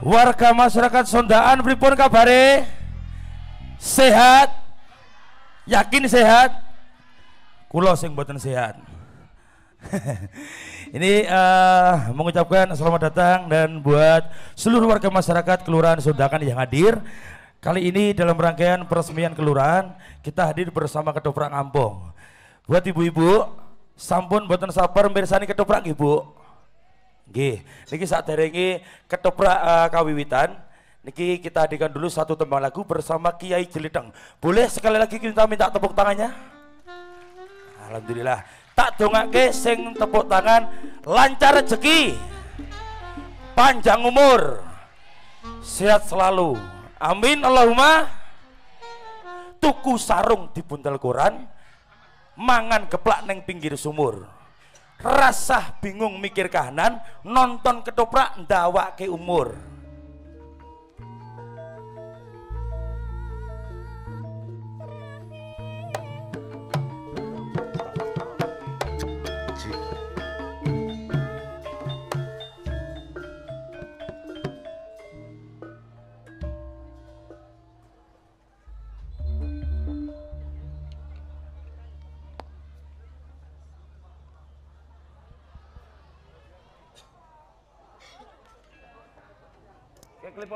warga masyarakat Sondaan pripun kabare sehat yakin sehat kulo sing boten sehat ini uh, mengucapkan selamat datang dan buat seluruh warga masyarakat Kelurahan sondakan yang hadir kali ini dalam rangkaian peresmian kelurahan kita hadir bersama Ketoprak Ampong buat ibu-ibu sampun boten sabar mirsani ketoprak ibu Nggih, niki saderenge ketoprak uh, kawiwitan, niki kita adikan dulu satu tembang lagu bersama Kiai Jeliteng. Boleh sekali lagi kita minta tepuk tangannya? Alhamdulillah. Tak dongake sing tepuk tangan lancar rezeki. Panjang umur. Sehat selalu. Amin Allahumma. Tuku sarung di buntel koran, mangan keplak neng pinggir sumur rasah bingung mikir kahanan nonton ketoprak ndawa ke umur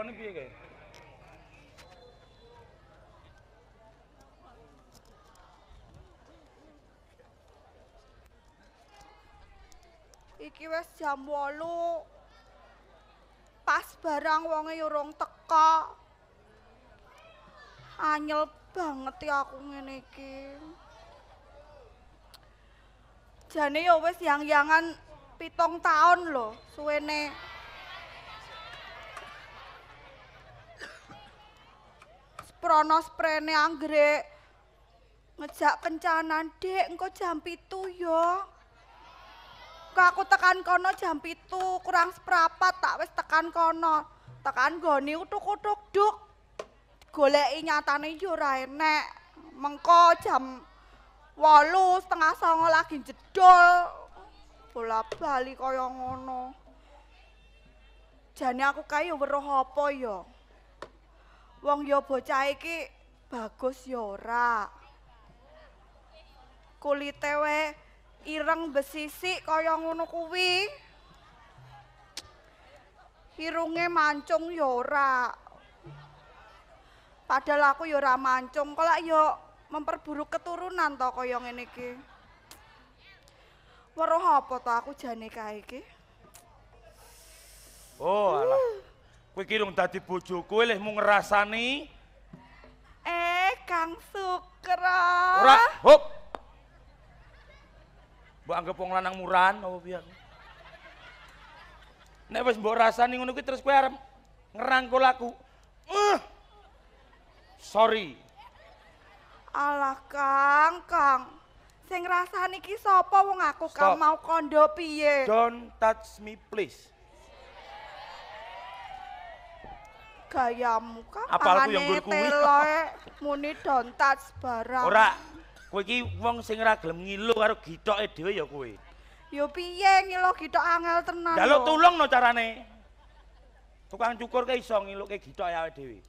पानी पिए गए Iki wis jam 8. Pas barang wonge yo rong teko. Anyel banget ya aku ngene iki. Jane yo wis yang-yangan pitong taun lho suwene. krono sprene anggrek. Ngejak kencanan, Dek, engko jam pitu yo. aku tekan kono jam pitu, kurang seprapat tak wis tekan kono. Tekan goni utuk-utuk duk. Goleki nyatane yo ora enek. Mengko jam walu setengah songo lagi jedol bola bali kaya ngono jane aku kaya weruh apa yo. wong yo bocah iki bagus yo ora. Kulite we ireng besisi kaya ngono kuwi. Hirunge mancung yo ora. Padahal aku yo ora mancung, kok yo memperburuk keturunan to kaya ngene iki. Weruh apa to aku jane kae iki? Oh, iki lung dadi bojo kowe leh mung ngrasani eh Kang Sukra. Ora, hop. Mbok anggap wong lanang muran apa piye Nek wis mbok rasani ngono kuwi terus kowe arep ngerangkul aku. Uh. Sorry. Alah Kang, Kang. Sing ngerasani iki sapa wong aku Kang mau kondo piye? Don't touch me please. gayamu kok apalku yang kuwi eh. muni touch, barang ora kowe iki wong sing ora gelem ngilu karo githoke dhewe ya kowe ya piye ngilu gitok angel tenan ya lo tulung no carane tukang cukur ke iso ngiluke githok ya dhewe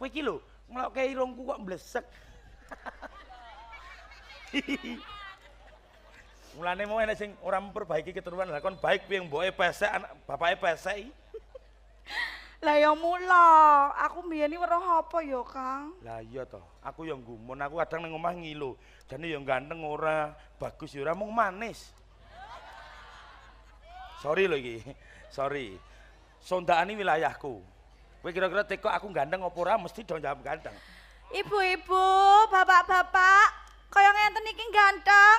kowe iki lho ngelokke irungku kok blesek Mulane mau enak sing orang memperbaiki keturunan lah kon baik piye, boleh pesek anak bapak pesek Lah ya mula, aku mbiyen weruh apa ya, Kang? Lah iya toh, aku yang gumun, aku kadang nang omah ngilu. Jane yang ganteng ora, bagus ya ora, mung manis. Sorry lho iki. Sorry. Sondakane wilayahku. Kowe kira-kira teko aku ganteng apa ora mesti dong jawab ganteng. Ibu-ibu, bapak-bapak, kaya ngenten iki ganteng.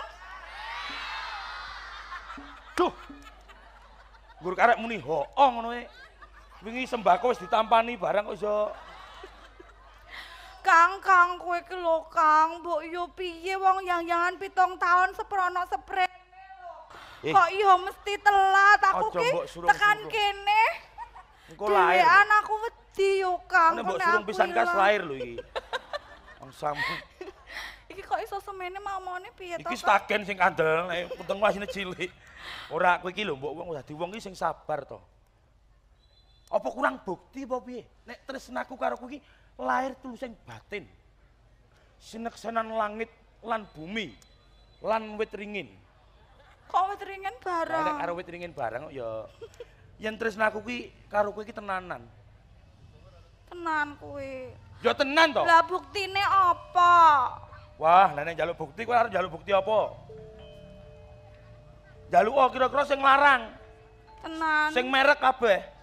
Duh. Guru karek muni ho ngono e. wingi sembako wis ditampani barang kok iso Kang, Kang, kowe iki lho, Kang, mbok yo piye wong yang-yangan pitong tahun seprana sepre eh. Kok iya mesti telat aku ki tekan kene. Engko lahir. aku wedi yo, Kang, mbok surung pisang kas lahir lho iki. Wong sampe. Iki kok iso semene mamone piye to? Iki stagen sing kandel, nek penting wasine cilik. Ora aku iki lho, mbok wong dadi wong iki sing sabar toh. Apa kurang bukti apa piye? Nek tresnaku karo kuwi lahir tulisan batin. Sineksanan langit lan bumi lan wit ringin. Kok wit ringin bareng? Nek karo wit ringin bareng ya yen tresnaku kuwi karo kuwi tenanan. Tenan kuwi. Ya tenan to. Lah bukti buktine apa? Wah, nenek jaluk bukti kok harus jaluk bukti apa? Jaluk oh kira-kira sing larang. Tenan. Sing merek kabeh.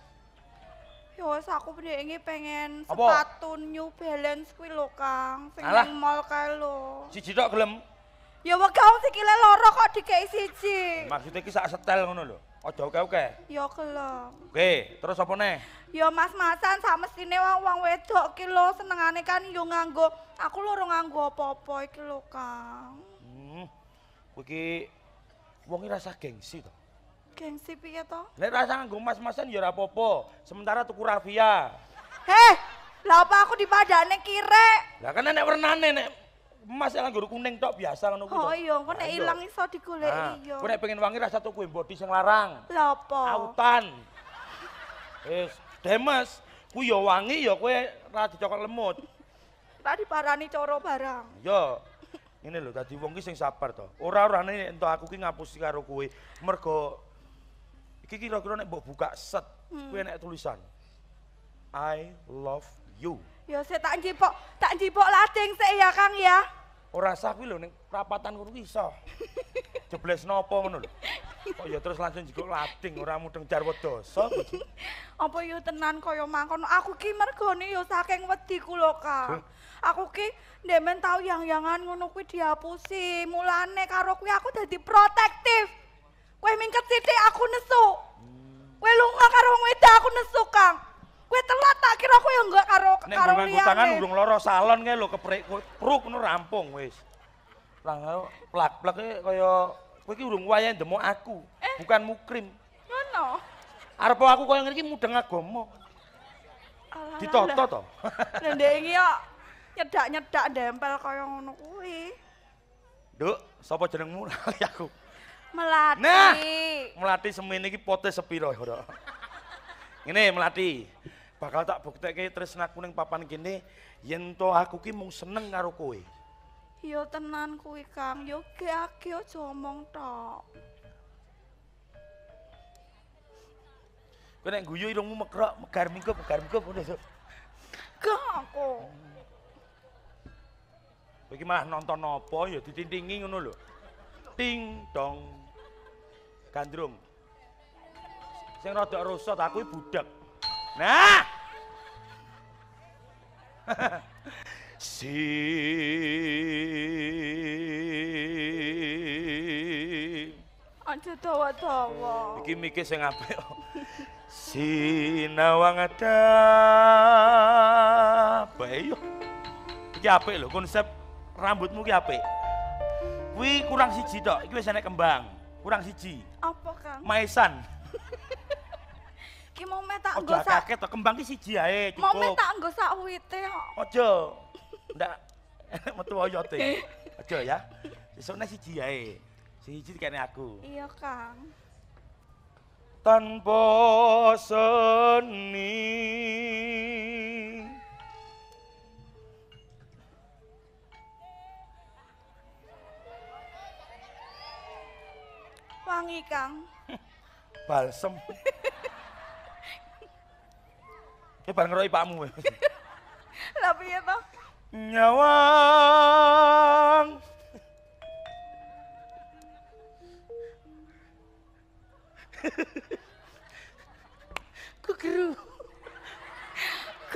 Yo, aku punya ini pengen sepatu New Balance kuwi lho, Kang. Sing nang mall kae lho. Siji tok gelem. Ya wegah sikile kile kok dikei siji. Maksudnya iki sak setel ngono lho. Aja oke-oke. Ya gelem. Oke, terus opone? Ya mas-masan sak mestine wong wong wedok ki lho senengane kan yo nganggo. Aku loro nganggo apa-apa iki lho, Kang. Hmm. Kuwi ki wong rasa gengsi to. Gengsi piye to? Nek rasa nganggo mas-masan ya ora apa-apa. Sementara tuku rafia. Heh, lha apa aku dipadane kirek? Lah kan nek wernane nek emas yang nganggo kuning tok biasa ngono kuwi. Oh iya, kok nek iya. ilang iso digoleki yo. Ya. Kowe nek pengen wangi rasa tuku body sing larang. Lha apa? Autan. Wis, demes. Ku yo ya wangi yo. Ya kowe ra dicokok lemut. Tadi parani coro barang. Yo. Ini loh. tadi wong ki sing sabar to. Ora-orane entuk aku ki ngapusi karo kowe mergo Iki kira-kira nek mbok buka set, hmm. kuwi nek tulisan I love you. Ya saya tak njipok, tak njipok lading sik ya Kang ya. Ora sah kuwi lho ning rapatan kudu iso. Jebles nopo ngono lho. Kok ya terus langsung njikuk lading ora mudeng jar wedoso. Apa yo tenan kaya mangkon aku ki mergone yo saking wedi ku Kang. Aku ki ndemen tau yang-yangan ngono kuwi dihapusi. Mulane karo kuwi aku dadi protektif. Kue Mingkat siti aku nesu. Kue lunga karo wong wedok aku nesu, Kang. Kue telat tak kira aku yang enggak karo Nek, karo liyane. Nek tangan urung loro salon kae ke keprek peruk nu rampung wis. Lah plak plak kaya kowe iki urung wayahe demo aku, eh? bukan mukrim. Ngono. Arep aku kaya ngene iki mudeng agama. Ditoto to. Lah ndek iki yo nyedak-nyedak dempel kaya ngono kuwi. Duk, sapa jenengmu lali aku? Melati. Nah, Melati semene iki potes sepira ini Melati, bakal tak bukti buktekke tresnaku kuning papan gini, yento aku ki mung seneng karo kue. Yo tenan kue Kang, ya ge aja omong tok. Kowe nek guyu irungmu mekrok, megar mingkup, megar mingkup ngono, Sok. Gak aku. Bagaimana nonton nopo, ya ditintingi ngono lho. Ting dong gandrung sing rodok rusot aku budak nah si Anjir tawa tawa. Iki mikir sing apa Si nawang ada apa Iki apa lo konsep rambutmu ki apa? Wih kurang si cito, iki biasanya kembang. kurang siji. Apa, Kang? Maesan. Ki mau tak nggo sak. Ojo kaget kembang ki siji ae cukup. Mau tak nggo sak uwite kok. Ojo. Ndak metu oyote. Ojo ya. Sesukne siji ae. Siji kene aku. Iya, Kang. Tanpa seni Wangi, Kang. Balsem. Kowe bar ngeroi pakmu kowe. Lah piye to? Nyawang. Ku geru.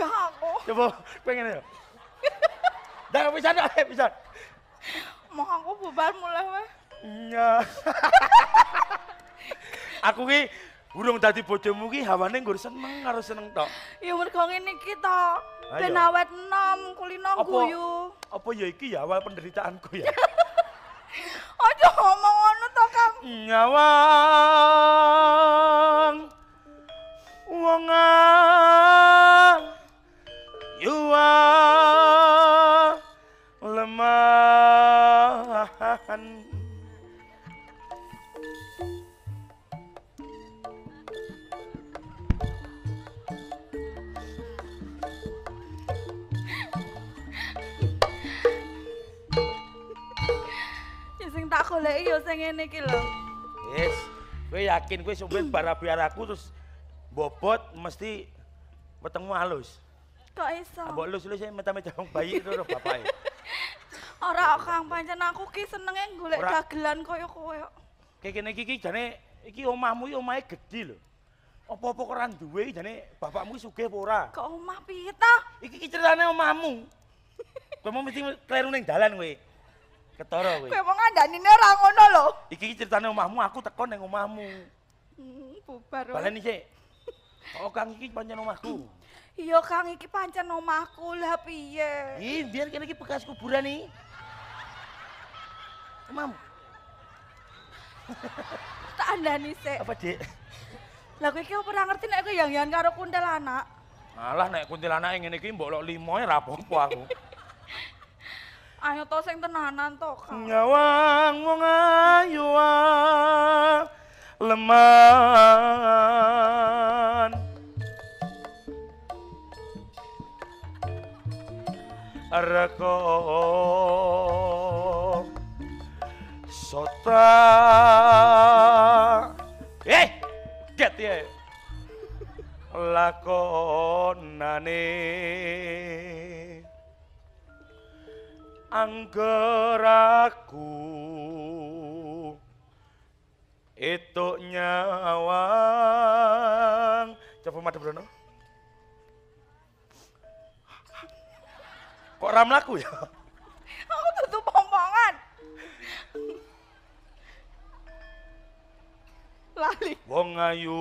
Kamu. Coba pengen ya. Dah bisa dah, bisa. Mau aku bubar mulai weh. aku ki burung dadi bojomu ki hawane nggur seneng karo seneng tok. Ya mergo ngene iki to. Ben awet nom kulino guyu. Apa ya iki ya awal penderitaanku ya. Aja ngomong ngono to, Kang. Nyawang. Wong ah. Golek ya sing ngene iki lho. Wis, kowe yakin kowe sumpit barabiar aku terus bobot mesti wetengmu halus. Kok iso? Ah, mbok lus-lus meta-meta wong bayi itu lho bapake. Ora Kang, pancen aku ki senenge golek dagelan koyo kowe. Ki kene iki ki jane iki omahmu iki omahe gedhi lho. Apa-apa kok ora duwe jane bapakmu sugih apa ora? Kok omah piye ta? Iki ki ceritane omahmu. Kowe mesti kleru ning dalan kowe. Ketara kowe. Kowe mau ngandani ora ngono lho. Iki ceritane omahmu, aku teko ning omahmu. Hmm, bubar. Baleni sik. Oh, Kang iki pancen omahku. Iya, Kang iki pancen omahku lah piye. Ih, biyen kene iki bekas kuburan iki. Mam. Tak andani sik. Apa, Dik? Lah kowe iki ora ngerti nek kowe yang-yang karo kuntilanak. Malah nek kuntilanak ngene iki mbok limo ora apa-apa aku. ayo to sing tenanan to kang nyawang wong ayu leman Reko Sota Eh, get ye Lakonane Lakonane Angker aku itu nyawang coba mata berenang. kok ram laku ya aku tutup omongan lali wong ayu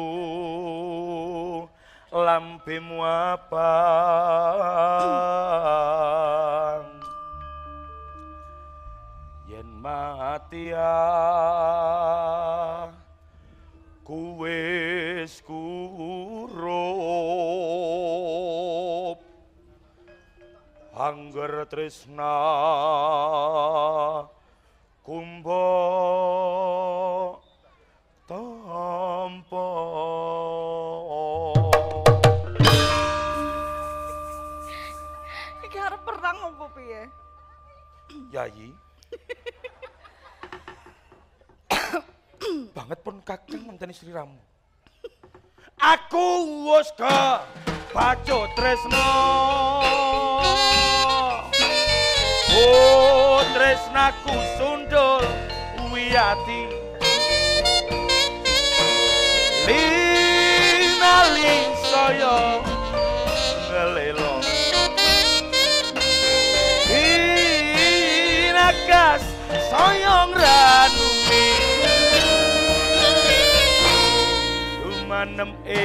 lampimu apa Matia kuwes kurup anger tresna kumbo tampo iki perang opo piye yayi banget pun kakek ngenteni Sri Ramu. Aku wis ke Paco Tresno. Oh, Tresnaku sundul wiyati. 6E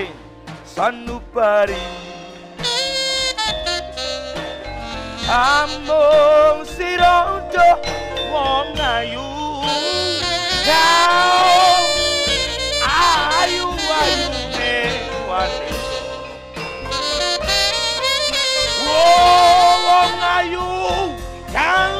Sanubari Amung siro jo wong Kau ayu ayu E wane Wong ayu yang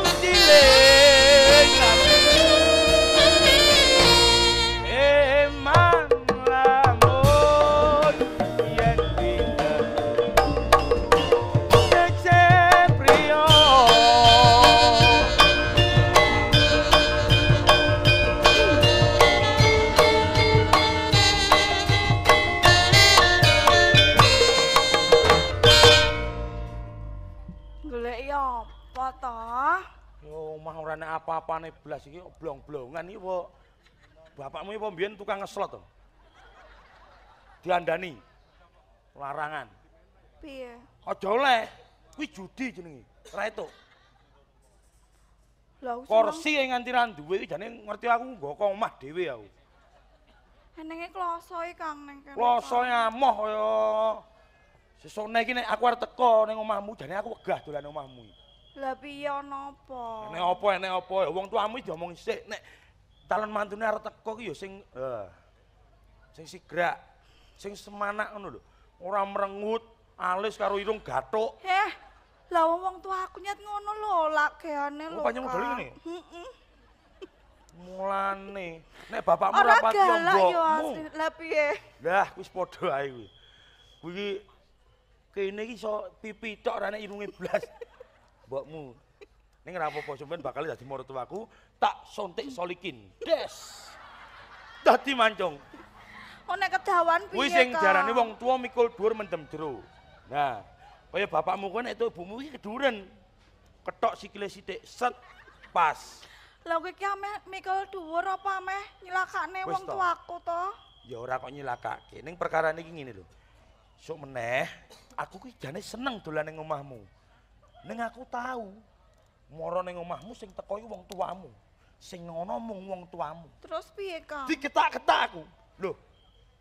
omah ora nek apa-apane blas iki blong-blongan iki apa bapakmu apa mbiyen tukang ngeslot to? Diandani. Larangan. Piye? Aja oleh. Kuwi judi jenenge. Ra etuk. Kursi yang e nganti ra duwe iki jane ngerti aku nggo omah dhewe aku. Enenge kloso iki e, Kang ning kene. Kloso nyamoh kaya sesone iki nek aku arep teko ning omahmu jane aku wegah dolan omahmu iki. Lah piye napa? Ya, nek apa nek apa ya wong tuamu diomong sik nek calon mantune arep teko ki ya sing eh sing sigrak, sing semanak ngono lho. Ora merengut, alis karo irung gato. Eh, lah wong tua aku nyat ngono lho, lageane lho. Oh, panjang bali ngene. Mulan Mulane nek bapakmu ora pati ya, ombokmu. Lah piye? Lah wis padha ae kuwi. Kuwi kene iki iso pipi tok ora nek irunge blas. mbokmu. Ning ora apa-apa sampean bakal dadi mertuaku, tak sontik solikin. Des. Dadi mancung. Oh nek kedawan piye? Kuwi sing jarane wong tuwa mikul dhuwur mendem jero. Nah, kaya bapakmu kuwi nek itu ibumu iki keduren. Ketok sikile sithik, set pas. Lah kowe iki ame mikul dhuwur apa ameh nyilakane wong tuaku to? Ya ora kok nyilakake. Ning perkara niki ngene lho. Sok meneh, aku ki jane seneng dolan ning omahmu. Neng aku tau, moro neng omahmu sing tekoi wong tuamu, sing ngono mung wong tuamu. Terus piye kak? Diketak ketak aku, loh.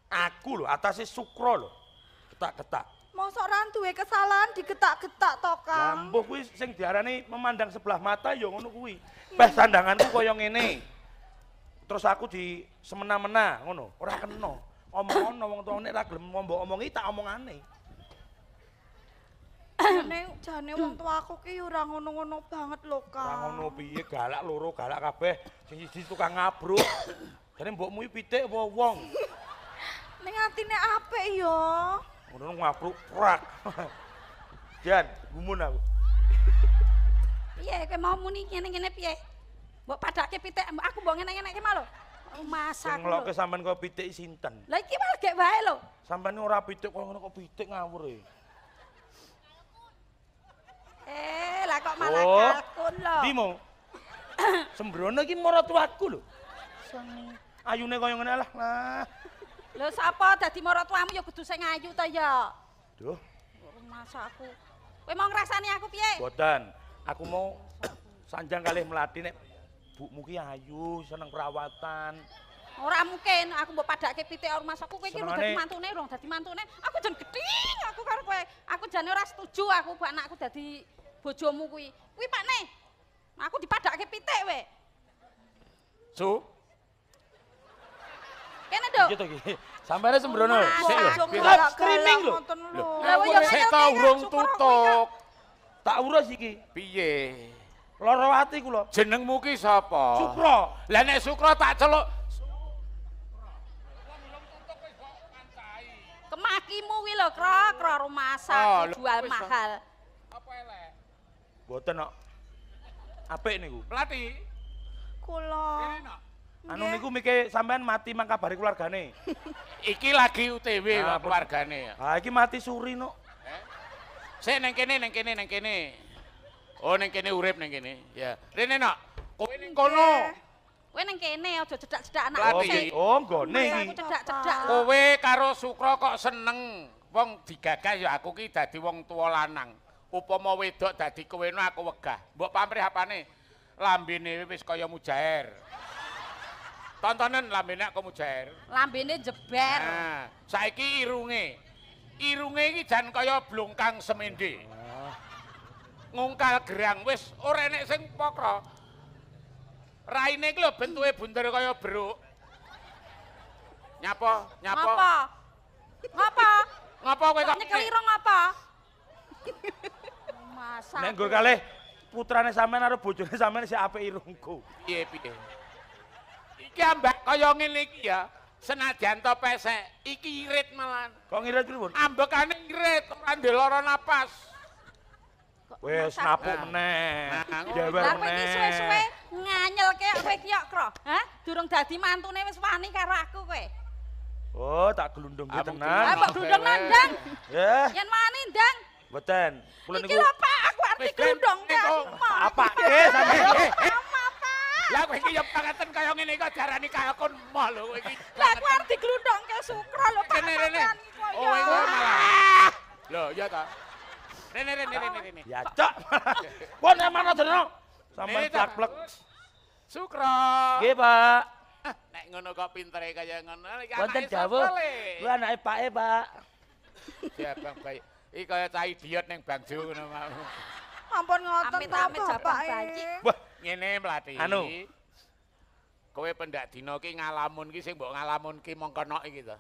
Aku loh, atasnya sukro loh, ketak ketak. Mau tuwe kesalahan diketak ketak tokang. Lambo kui sing diarani memandang sebelah mata, yo ngono kui. Pes sandanganku koyong ini. Terus aku di semena-mena, ngono. Orang kena, omong-omong, ngomong-ngomong, ngomong-ngomong, tak omong aneh. Neng, jane hmm. wong aku, ki ora ngono-ngono banget lho, Kak. Ora ngono piye galak loro galak kabeh. Sing siji tukang ngabruk. Jane mbokmu iki pitik apa wong? Ning atine apik ya. Ngono ngabruk prak. Jan, gumun aku. Piye kowe mau muni ngene-ngene piye? Mbok padake pitik aku mbok ngene-ngene malah. masak lho. Ngelokke sampean kok pitik sinten? Lah iki malah gek wae lho. Sampeyan ora pitik kok ngono kok pitik ngawur e. Eh, lah kok malah oh. kakun lho. Bimo. Sembrono iki aku, lho. Sami. Ayune koyo ngene lah. Lah. Lho sapa dadi maratuamu ya kudu sing ayu ta ya. Duh. Masa aku. Kowe mau ngrasani aku piye? Boten. Aku mau sanjang kalih melati nek bukmu ki ayu, seneng perawatan. Ora mungkin aku mbok padake pitik ora masakku kowe iki wis dadi mantune, wis dadi mantune. Aku jan gedhing aku karo kowe. Aku jane ora setuju aku anakku dadi bojomu kuwi. Kuwi pakne. Aku dipadakke pitik we. Su. Kene, Dok. Gitu iki. Sampeyan sembrono. Sik lho. Kita streaming lho. Lha yo sik Tak urus iki. Piye? Loro ati kula. Jenengmu ki sapa? Supra. Lah nek Supra tak celuk Kemakimu wi lho, kro kro rumah sakit ah, jual mahal. Mboten kok. Apik niku. Plati. Kula. Anu niku mikir sampean mati mangkabari keluargane. iki lagi UTW nah, keluargane. Ha ah, iki mati suri nok. Eh? Sik, neng kene neng kene neng kene. Oh neng kene urip neng kene. Ya. Rene nak, kowe ning kono. Kowe neng kene aja cedak-cedak anak. Oh, oh nggone iki. Aku cedak-cedak. Kowe karo Sukro kok seneng wong digagah ya aku ki dadi wong tua lanang. upama wedok dadi kowena aku wegah mbok pamrih apane lambene wis kaya mujair tontonan lambene kok mujair lambene jeber saiki irunge irunge iki jan kaya blungkang semende ngungkal gerang wis ora enek sing pokro raine iki lho bentuke bunder kaya beruk nyapa nyapa ngapa ngapa kowe kok nyekel ngapa Masa. Nek nggur kalih putrane sampean karo bojone sampean sik apik irungku. Piye piye. Iki ambek kaya ngene iki ya. Senajan to pesek, iki irit malan. Kok ngirit pripun? Ambekane ngirit, ora ndeloro napas. Wes napuk meneh. Dewer nah, meneh. Lah kowe suwe-suwe nganyelke kowe iki yo, Kro. Hah? Durung dadi mantune wis wani karo aku kowe. Oh, tak gelundung ki tenan. Lah kok gelundung nandang? Nggih. Eh. Yen wani, Ndang. Mboten. Kula niku Iki lho Nanti gelondong kayak apa? Apa? Eh, sampe. Apa? Lah kowe iki yo pangeten kaya ngene iki jarani kaya kon mah lho kowe iki. Lah kowe arep diglundongke sukro lho Pak. Oh, iku Lho, iya ta. Rene, rene, rene, rene. Ya, Cok. Pun yang mana jeneng? Sampai jakplek. Sukro. Nggih, Pak. Eh, nek ngono kok pintere kaya ngono. Wonten dawuh. Kuwi anake Pak e, Pak. Ya, Bang Bayi. Iki kaya cah idiot ning Bang Jo ngono mau. Ampun ngoten ta Bapak iki. Wah, ngene mlati. Anu. Kowe pendak dina ki ngalamun ki sing mbok ngalamun ki mongko nok iki to.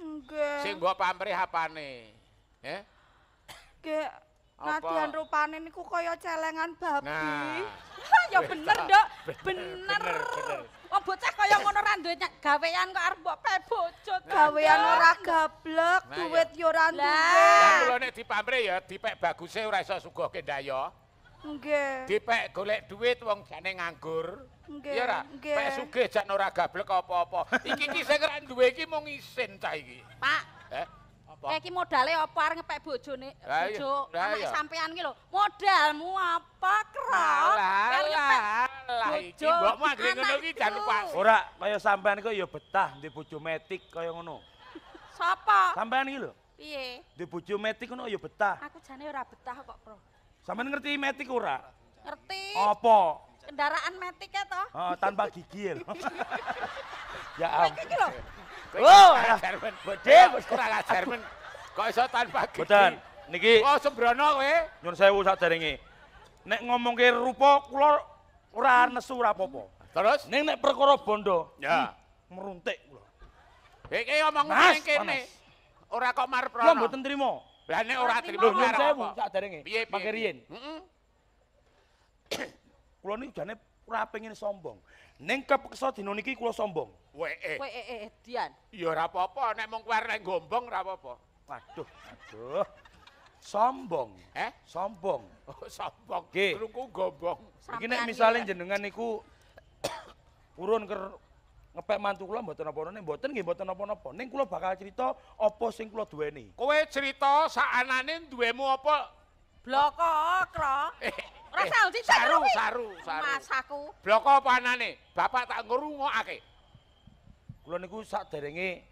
Nggih. Sing mbok pamrih hapane. Ya. Nggih. Nadian rupane niku kaya celengan babi. Nah. ya bener, Dok. bener. Wong bocah kaya ngono ra duwe gawean kok arep mbok pe bojo. Gawean ora gablek, duit yo ora duwe. Lah kula nek dipamre ya dipek baguse ora iso suguhke ndayo. Nggih. Dipek golek duit wong jane nganggur. Nggih. Ya ora. Pek sugih jan ora gablek apa-apa. Iki iki sing ra duwe iki mung isin cah iki. Pak. Eh. Apa? Eh, ini modalnya apa yang ngepek bojo nih? sampean ini lho, Modalmu apa, kerap? Alah, Lah iki mbok mangring ngono iki jan Ora kaya sampean kok ya betah di bojo metik kaya ngono. Sapa? Sampean iki lho. Piye? Di bojo metik ngono ya betah. Aku jane ora betah kok, Bro. Sampean ngerti metik ora? Ngerti. Apa? Kendaraan metik ya toh? Oh, tanpa gigi ya. ya ampun. Iki lho. Oh, Jerman. Bode, wis kurang ajar men. Kok iso tanpa gigi? Boten. Niki. Oh, sembrono kowe. Nyun sewu sak jaringe. Nek ngomongke rupa kula ora nesu ora apa-apa. Terus ning nek perkara bondo, ya hmm, meruntik kula. Iki omong ning kene. Ora kok marep ora. Lho mboten trima. Lah nek ora trima ora apa-apa. Sak derenge. Piye pangger yen? Kula niki jane ora pengin sombong. Ning kepeksa dina niki kula sombong. Wee. Eh. Wee eh, eh, Dian. Ya ora apa-apa nek mung kuwi nek gombong ora apa-apa. Waduh, aduh. sombong eh sombong oh, sombong ge kerungku gombong iki nek misale jenengan niku urun ke ngepek mantu kula mboten napa-napa ning mboten nggih mboten napa-napa ning kula bakal cerita apa sing kula duweni kowe cerita sak anane duwemu apa bloko kro ora sah cinta saru saru saru masaku bloko apa anane bapak tak ngrungokake kula niku sak derenge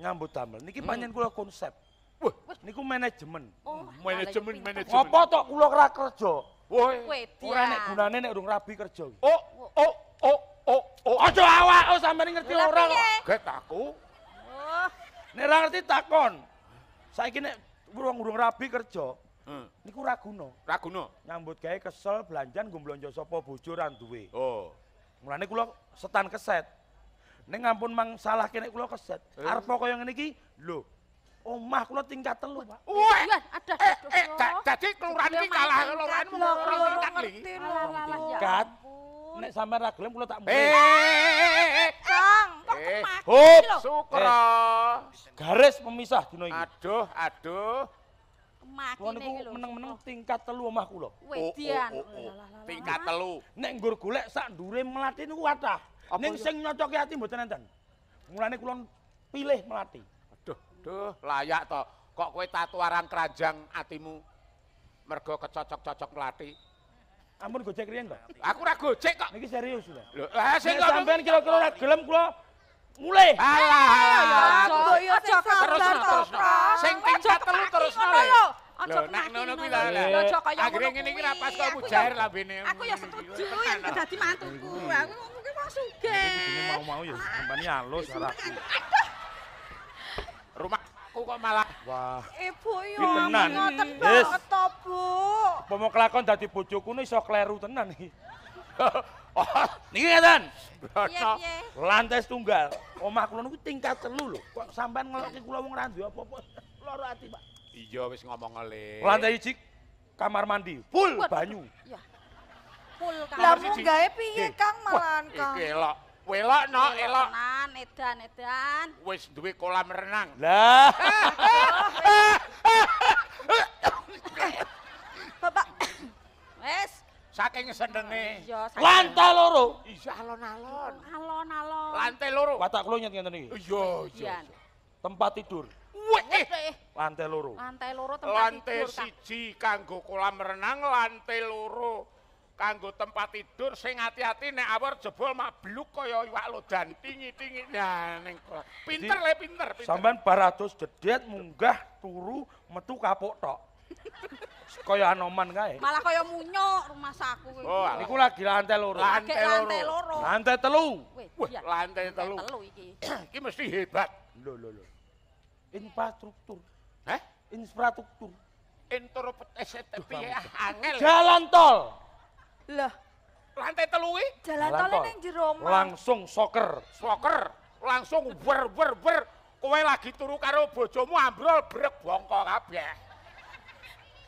nyambut damel niki hmm. panjenengan kula konsep Wah, ku manajemen. Oh, manajemen manajemen. Apa tok kula ora kerja? Wah, kurang nek gunane nek urung rabi kerja. Oh, oh, oh, oh, oh. Ojo awak sampean ngerti ora kok. Get aku. Oh. Nek ora ngerti takon. Saiki nek urung urung rabi kerja, Hmm. Niku raguno. Raguno. Nyambut gawe kesel belanjan nggo blonjo sapa bojo ra duwe. Oh. Mulane kula setan keset. Ning ampun mang salah kene kula keset. Eh. Arep kaya ngene iki, lho, Omah kula tingkat telu, Pak. Wah, ada dadi kelurahan iki kalah kelurahanmu ora tingkat iki. Kat. Nek sampe ra gelem kula tak eh, mbe. Eh, eh. Kang, kok sukra. Garis pemisah dina iki. Aduh, aduh. Kemakine iki lho. Meneng-meneng tingkat telu omah kula. Oh, oh, oh, tingkat telu. Nek nggur golek sak ndure melati niku kathah. Ning sing nyocoki ati mboten enten. Mulane kula pilih melati. Duh, layak toh. Kok kowe tatuaran keranjang atimu mergo kecocok-cocok melati. Ampun gojek riyen to. Aku ragu. gojek kok. Niki serius lho. Lho, lah sing kok sampean kira-kira ora gelem kula mulai. Alah, alah. Ya terus terus. Sing tingkat telu terus lho. Aja nek ngono kuwi lha. Aja kaya Akhire ngene iki ra pas kok mujair lambene. Aku ya setuju yen dadi mantuku. Aku mungkin mau sugih. Ini mau-mau ya sampane halus ora. Aduh. rumahku kok malah wah ibu yo ya, tenan yes. to bu pomo kelakon dadi bojoku iso kleru tenan iki oh, niki ngeten lantai tunggal omah kula niku tingkat telu lho kok sampean ngeloki kula wong ra duwe apa-apa lara ati pak iya wis ngomong ngeli lantai cik kamar mandi full banyu iya full kamar lah mung gawe piye kang malahan kang Welok no, elok. edan, edan. Wis duwe kolam renang. Lah. Bapak. Wis saking sendenge. Iya, Lantai loro. Iya, alon-alon. Alon-alon. Lantai loro. Watak kula nyet ngeten iki. Iya, iya. Tempat tidur. Wih, eh. Eh. lantai loro. Lantai loro tempat tidur. Lantai siji kanggo kolam renang, lantai loro kanggo tempat tidur sing hati-hati nek awor jebol mabluk kaya iwak lodan tinggi-tinggi ya ning pinter le pinter pinter sampean baratus dedet munggah turu metu kapok tok kaya anoman kae malah kaya munyok rumah saku oh, niku lagi lantai loro lantai loro lantai telu wih lantai telu iki mesti hebat lho lho lho infrastruktur hah infrastruktur entor petese eh, tepi ah, angel jalan tol Lah. Lantai telui. Jalan tol ini jero omah. Langsung soker, soker. Langsung ber, ber, ber. Kowe lagi turu karo bojomu ambrol brek bongko kabeh.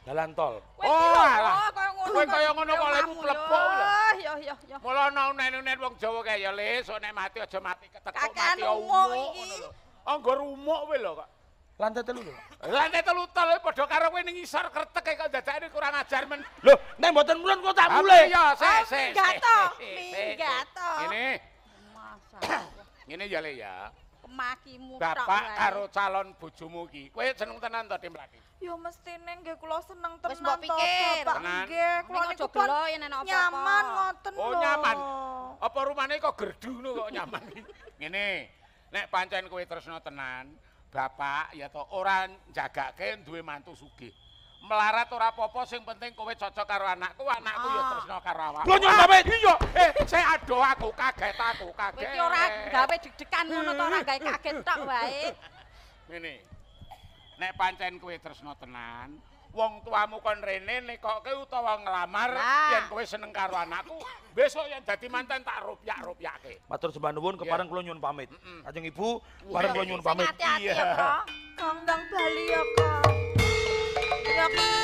Jalan tol. Oh, alah. Kowe kaya ngono kok lek mlebu. yo yo yo. Mula ana unen-unen wong Jawa kaya ya le, sok nek mati aja mati ketekok mati umum. Anggo rumuk kowe lho kak. Lantai telu lho. Lantai telu tol eh, padha karo kowe ning isor kreteke kok dadakne kurang ajar men. loh, nek mboten mulun kok tak mule. Iya, se se. Enggak to, enggak to. Ngene. Ngene ya Le ya. Kemakimu tok. Bapak karo calon bojomu ki. Kowe seneng tenan to Dimlaki? Ya mestine nggih kula seneng tenan. Wis mbok pikir. Nggih, kula aja gelo yen ana apa-apa. Nyaman ngoten oh, lho. Oh, nyaman. Apa rumane kok gerdu ngono kok nyaman. Ngene. Nek pancen kowe tresno tenan, bapak ya to orang jagake duwe mantu sugih melarat ora apa-apa sing penting kowe cocok karo anakku anakku ah. ya tresno karo awakku lho ah, eh saya adoh aku kaget aku kaget iki ora gawe deg-degan ngono to ora gawe kaget tok wae ngene nek pancen kowe tresno tenan wong tuamu kon rene kok ke utawa ngelamar nah. yang kowe seneng karo anakku besok yang jadi mantan tak rupiah rupiah ke matur sebanduun kemarin yeah. nyun pamit aja ibu kemarin kulo nyun pamit hati -hati ya kong dong bali ya kong ya kong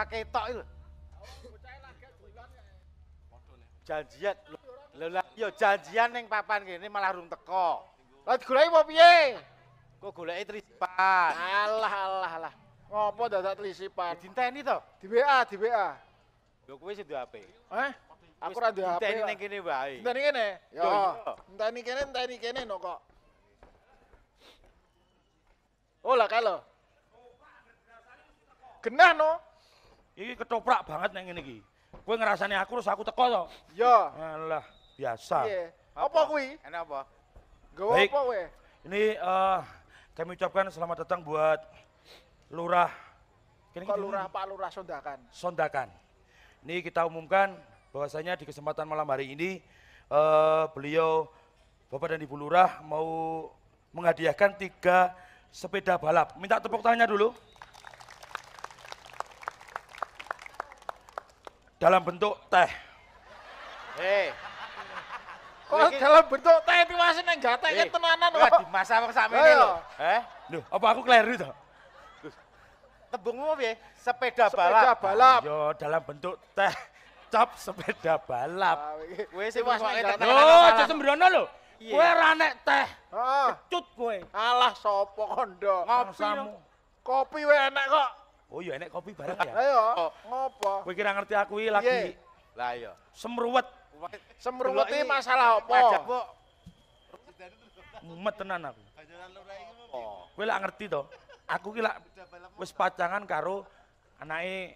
ora ketok iki Janjian. Lho lah yo iya, janjian ning papan kene malah rung teko. Lah digoleki opo piye? Kok goleki trisipan. Alah alah alah. Ngopo dadak trisipan? Ya dinteni to? Di WA, di WA. Lho kowe sing duwe HP. Eh? Aku ora duwe HP. Dinteni ning kene wae. Dinteni kene? Yo. Iya. Dinteni kene, dinteni kene no kok. Oh lah kalau. Genah no. Iki ketoprak banget neng ini ki. Kue ngerasani aku terus aku teko to. Ya. Allah biasa. Iya. Apa kue? Enak apa? Gawe. apa kue? Ini uh, kami ucapkan selamat datang buat Lurah Kini Kok Lurah Pak Lurah Sondakan. Sondakan. Ini kita umumkan bahwasanya di kesempatan malam hari ini uh, beliau Bapak dan Ibu Lurah mau menghadiahkan tiga sepeda balap. Minta tepuk tangannya dulu. dalam bentuk teh. Eh. Kok dalam bentuk teh piwasi neng gak teh tenanan kok. Dimasak kok sakmene lho. Eh? Lho, apa aku keliru to? Tembungmu piye? Sepeda, ya? sepeda balap. Sepeda balap. Yo dalam bentuk teh cap sepeda balap. Kowe ah, sing wis nek Lho, aja sembrono lho. Kowe ora teh. Heeh. Ah. Kecut kowe. Alah sapa kondo? Ngopi. Kopi wae enak kok. Oh iya, enak kopi bareng ya? Ayo, oh. ngopo. Gue kira ngerti aku ini lagi. Iye. Lah iya. Semruwet. Semruwet ini masalah apa? Wajah, bu. Mumet tenan aku. Gue oh. lah ngerti toh. Aku ini lah, wis pacangan karo anaknya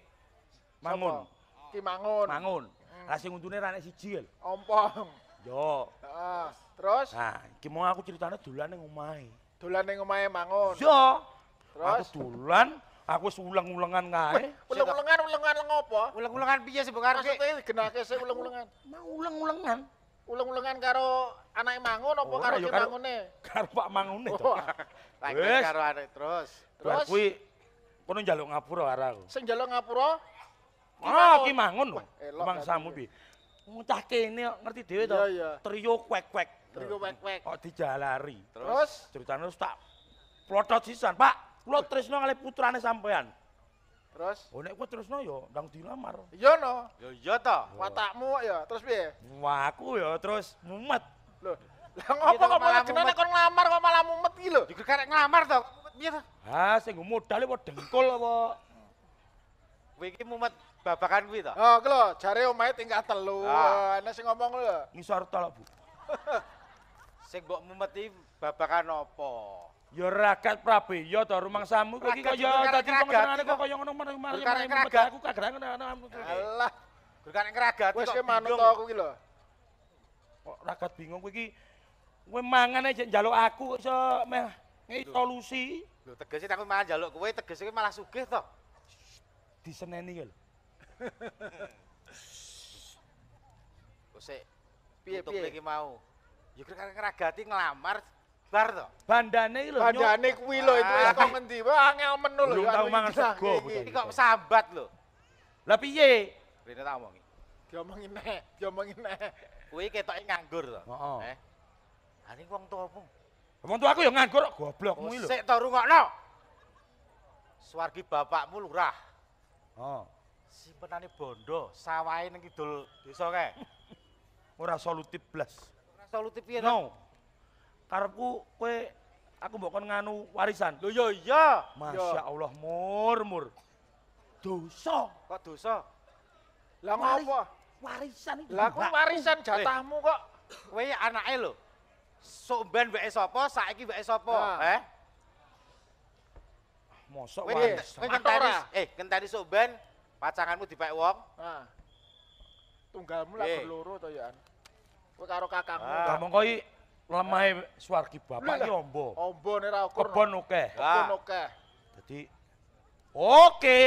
Mangun. Ki Mangun. Mangun. Rasi hmm. nguntunnya rana si Jil. Ompong. Yo. Ah, terus? Nah, ini mau aku ceritanya dulan yang ngumai. Dulan yang ngumai Mangun. Yo. Terus? Aku dulan. Aku ulang-ulangan kae. Ulang-ulangan ulangan leng apa? Ulang-ulangan piye sih Bung Ardi? Maksudnya genake sik ulang-ulangan. Mau ulang-ulangan. Ulang-ulangan karo anake Mangun apa oh, karo iya, ki Mangune? Karo Pak Mangune to. Wis karo arek terus. Terus kuwi kono njaluk ngapura karo aku. Sing njaluk ngapura? Ah, ki Mangun. Mangsamu piye? Ya. Ngucah kene ngerti dhewe to. Iya, iya. Trio kwek-kwek. Trio kwek-kwek. Kok dijalari. Terus ceritane wis tak plotot sisan, Pak. Kulo tresno kalih putrane sampean. Terus? Oh nek kowe tresno yo ya, ndang dilamar. Iya no. Yo ya, iya ta. Oh. Watakmu ya, terus piye? Wah, aku ya terus mumet. lo, lah ngopo gitu, kok malah genane kon nglamar kok malah mumet iki lho. Diger ya, karek nglamar to. Piye to? Ha, sing modale kok dengkul apa? Kowe iki mumet babakan kuwi to? Oh, kuwi lho, jare omahe tingkat telu. Ah. Ana sing ngomong lho. Ngisor to lho, Bu. sing mbok mumet iki babakan apa? Ya raket Prabeya rumang rumangsamu kowe iki kok ya dadi pengesenane kok kaya ngono meneng mari aku kagak ngono. Alah. Gerkan ngeragat kok. Wis manut aku kuwi lho. Kok raket bingung kowe iki kowe mangan aja njaluk aku kok iso meh solusi. Lho tegese aku malah njaluk kowe tegese kowe malah sugih to. Diseneni lho. Kok sik piye-piye iki mau? Ya gerkan ngeragati ngelamar bar to. Bandane iki lho. Bandane kuwi lho itu wis ah. kok ngendi Wah angel menul lho. Lu tau mangan sego. Iki kok sambat lho. Lah piye? Rene tak omongi. Diomongi nek, diomongi nek. Kuwi ketoke nganggur to. Heeh. Eh. ning wong tuamu. Wong tuaku ya nganggur kok goblok kuwi lho. Sik to rungokno. Swargi bapakmu lurah. Oh. Simpenane bondo, sawahe ning kidul desa kae. Ora solutif blas. Ora solutif piye no karepku kowe aku mbok kon nganu warisan. Lho ya iya. Masya iya. Allah mur mur. Dosa. Kok dosa? Lah ngopo? Warisan itu. Lah kok warisan eh. jatahmu kok kowe anake lho. Sok ben weke sapa, saiki weke sapa? Nah. Heh. Mosok warisan. Kowe eh kentari sok ben pacanganmu dipek wong. Heeh. Nah. Tunggalmu lah eh. berloro to ya. Kowe karo kakangmu. Lah mongko iki lemahe swargi bapak iki ombo. Ombo nek ora ukur. Kebon akeh. Kebon akeh. Ah. Dadi oke.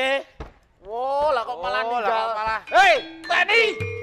Wo, lah kok malah oh, ninggal. Hei, Tani! Hey,